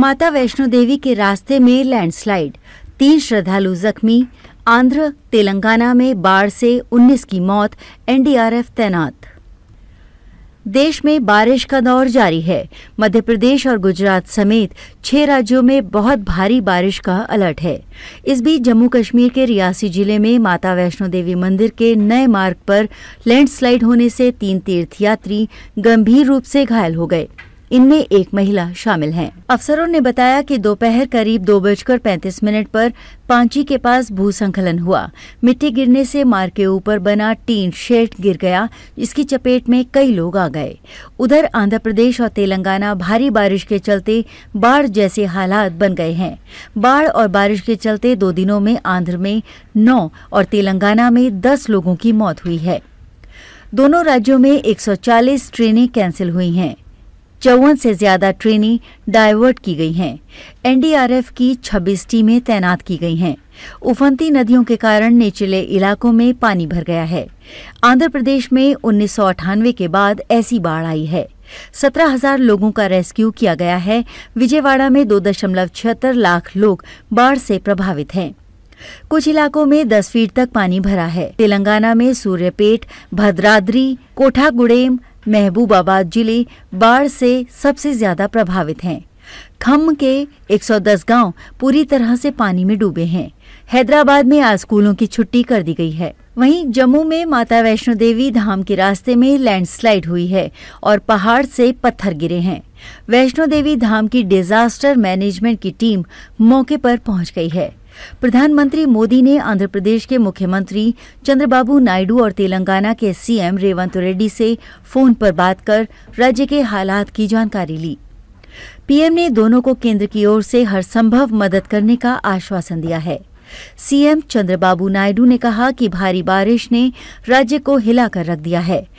माता वैष्णो देवी के रास्ते में लैंडस्लाइड तीन श्रद्धालु जख्मी आंध्र तेलंगाना में बाढ़ से 19 की मौत एनडीआरएफ तैनात देश में बारिश का दौर जारी है मध्य प्रदेश और गुजरात समेत छह राज्यों में बहुत भारी बारिश का अलर्ट है इस बीच जम्मू कश्मीर के रियासी जिले में माता वैष्णो देवी मंदिर के नए मार्ग पर लैंडस्लाइड होने से तीन तीर्थयात्री गंभीर रूप से घायल हो गए इनमें एक महिला शामिल है अफसरों ने बताया कि दोपहर करीब दो बजकर पैंतीस मिनट पर पांची के पास भूस्खलन हुआ मिट्टी गिरने से मार्ग के ऊपर बना टीन शेड गिर गया इसकी चपेट में कई लोग आ गए उधर आंध्र प्रदेश और तेलंगाना भारी बारिश के चलते बाढ़ जैसे हालात बन गए हैं बाढ़ और बारिश के चलते दो दिनों में आंध्र में नौ और तेलंगाना में दस लोगों की मौत हुई है दोनों राज्यों में 140 ट्रेनें कैंसिल हुई हैं चौवन से ज्यादा ट्रेनें डायवर्ट की गई हैं एनडीआरएफ की 26 टीमें तैनात की गई हैं उफंती नदियों के कारण निचले इलाकों में पानी भर गया है आंध्र प्रदेश में उन्नीस के बाद ऐसी बाढ़ आई है सत्रह हजार लोगों का रेस्क्यू किया गया है विजयवाड़ा में दो दशमलव छिहत्तर लाख लोग बाढ़ से प्रभावित हैं कुछ इलाकों में दस फीट तक पानी भरा है तेलंगाना में सूर्यपेट भद्राद्री कोठागुड़ेम महबूबाबाद जिले बाढ़ से सबसे ज्यादा प्रभावित हैं खम के 110 गांव पूरी तरह से पानी में डूबे हैं हैदराबाद में आज स्कूलों की छुट्टी कर दी गई है वहीं जम्मू में माता वैष्णो देवी धाम के रास्ते में लैंडस्लाइड हुई है और पहाड़ से पत्थर गिरे हैं वैष्णो देवी धाम की डिजास्टर मैनेजमेंट की टीम मौके पर पहुंच गई है प्रधानमंत्री मोदी ने आंध्र प्रदेश के मुख्यमंत्री चंद्रबाबू नायडू और तेलंगाना के सीएम रेवंत रेड्डी से फोन पर बात कर राज्य के हालात की जानकारी ली पीएम ने दोनों को केंद्र की ओर से हर संभव मदद करने का आश्वासन दिया है सीएम चंद्रबाबू नायडू ने कहा कि भारी बारिश ने राज्य को हिलाकर रख दिया है